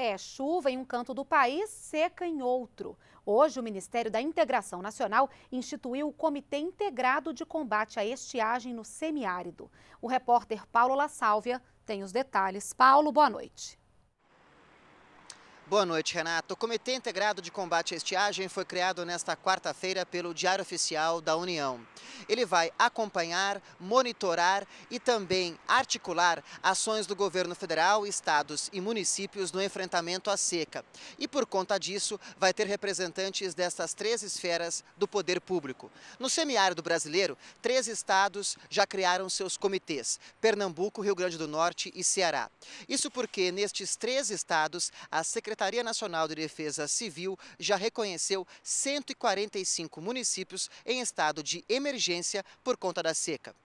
É chuva em um canto do país, seca em outro. Hoje, o Ministério da Integração Nacional instituiu o Comitê Integrado de Combate à Estiagem no Semiárido. O repórter Paulo La Sálvia tem os detalhes. Paulo, boa noite. Boa noite, Renato. O Comitê Integrado de Combate à Estiagem foi criado nesta quarta-feira pelo Diário Oficial da União. Ele vai acompanhar, monitorar e também articular ações do governo federal, estados e municípios no enfrentamento à seca. E por conta disso, vai ter representantes destas três esferas do poder público. No semiárido brasileiro, três estados já criaram seus comitês: Pernambuco, Rio Grande do Norte e Ceará. Isso porque nestes três estados, a Secretaria Secretaria Nacional de Defesa Civil já reconheceu 145 municípios em estado de emergência por conta da seca.